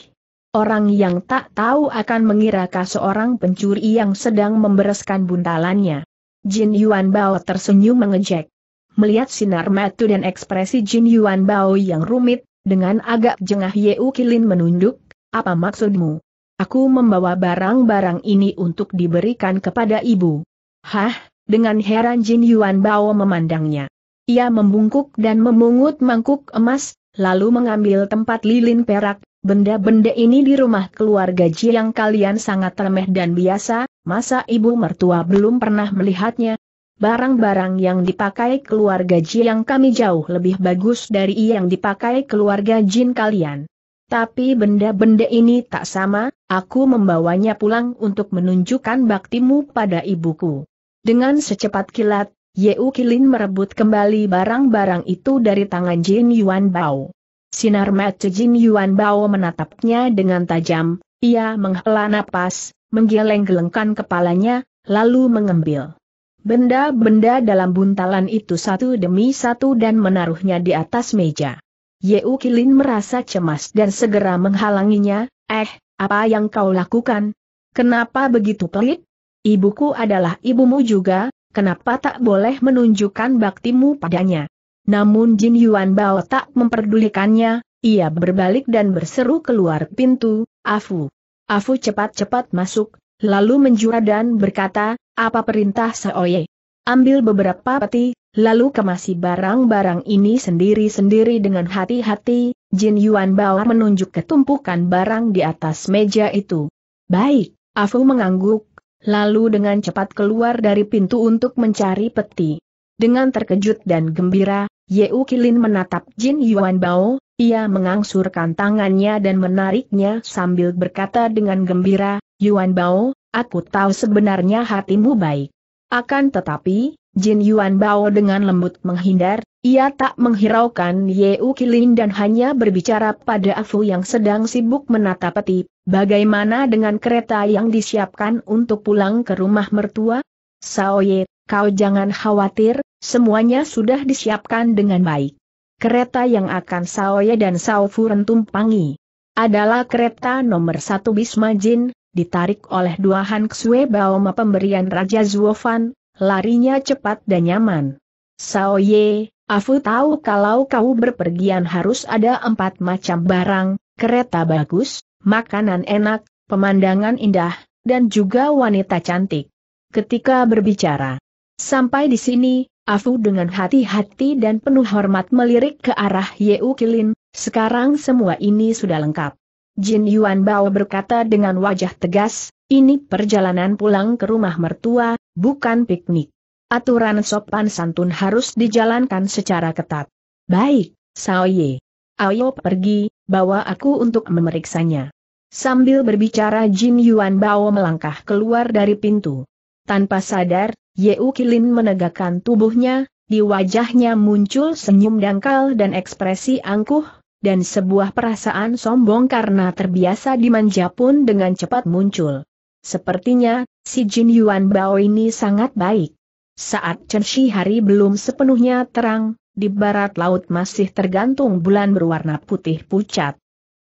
Orang yang tak tahu akan mengira kah seorang pencuri yang sedang membereskan buntalannya. Jin Yuan Bao tersenyum mengejek. Melihat sinar mata dan ekspresi Jin Yuan Bao yang rumit, dengan agak jengah Yeu Kilin menunduk, apa maksudmu? Aku membawa barang-barang ini untuk diberikan kepada ibu. Hah, dengan heran Jin Yuan Bao memandangnya. Ia membungkuk dan memungut mangkuk emas, lalu mengambil tempat lilin perak, benda-benda ini di rumah keluarga Ji yang kalian sangat remeh dan biasa, masa ibu mertua belum pernah melihatnya, Barang-barang yang dipakai keluarga Ji yang kami jauh lebih bagus dari yang dipakai keluarga Jin kalian. Tapi benda-benda ini tak sama, aku membawanya pulang untuk menunjukkan baktimu pada ibuku. Dengan secepat kilat, Yeu Kilin merebut kembali barang-barang itu dari tangan Jin Yuan Bao. Sinar mata Jin Yuan Bao menatapnya dengan tajam, ia menghela napas, menggeleng-gelengkan kepalanya, lalu mengambil Benda-benda dalam buntalan itu satu demi satu dan menaruhnya di atas meja. Yeu Kilin merasa cemas dan segera menghalanginya, eh, apa yang kau lakukan? Kenapa begitu pelit? Ibuku adalah ibumu juga, kenapa tak boleh menunjukkan baktimu padanya? Namun Jin Yuan Bao tak memperdulikannya, ia berbalik dan berseru keluar pintu, Afu. Afu cepat-cepat masuk, lalu menjura dan berkata, apa perintah Seoye? Ambil beberapa peti, lalu kemasi barang-barang ini sendiri-sendiri dengan hati-hati, Jin Yuan Bao menunjuk ketumpukan barang di atas meja itu. Baik, Afu mengangguk, lalu dengan cepat keluar dari pintu untuk mencari peti. Dengan terkejut dan gembira, U Kilin menatap Jin Yuan Bao, ia mengangsurkan tangannya dan menariknya sambil berkata dengan gembira, Yuan Bao, aku tahu sebenarnya hatimu baik. Akan tetapi, Jin Yuan Bao dengan lembut menghindar, ia tak menghiraukan U Kilin dan hanya berbicara pada Afu yang sedang sibuk menata peti, bagaimana dengan kereta yang disiapkan untuk pulang ke rumah mertua? Sao Ye, kau jangan khawatir, semuanya sudah disiapkan dengan baik. Kereta yang akan Sao Ye dan Sao Saofuren tumpangi adalah kereta nomor satu Bisma Jin, ditarik oleh dua Han Ksue Baoma pemberian Raja Zuofan, Larinya cepat dan nyaman. Sao Ye, Afu tahu kalau kau berpergian harus ada empat macam barang, kereta bagus, makanan enak, pemandangan indah, dan juga wanita cantik. Ketika berbicara, sampai di sini, Afu dengan hati-hati dan penuh hormat melirik ke arah Ye Kilin, sekarang semua ini sudah lengkap. Jin Yuan Bao berkata dengan wajah tegas, ini perjalanan pulang ke rumah mertua, bukan piknik. Aturan sopan santun harus dijalankan secara ketat. Baik, Saoye. Ayo pergi, bawa aku untuk memeriksanya. Sambil berbicara Jin Yuan Bao melangkah keluar dari pintu. Tanpa sadar, Ye U Kilin menegakkan tubuhnya, di wajahnya muncul senyum dangkal dan ekspresi angkuh, dan sebuah perasaan sombong karena terbiasa dimanja pun dengan cepat muncul. Sepertinya, Si Jin Yuan Bao ini sangat baik. Saat Chen Shi hari belum sepenuhnya terang, di barat laut masih tergantung bulan berwarna putih pucat.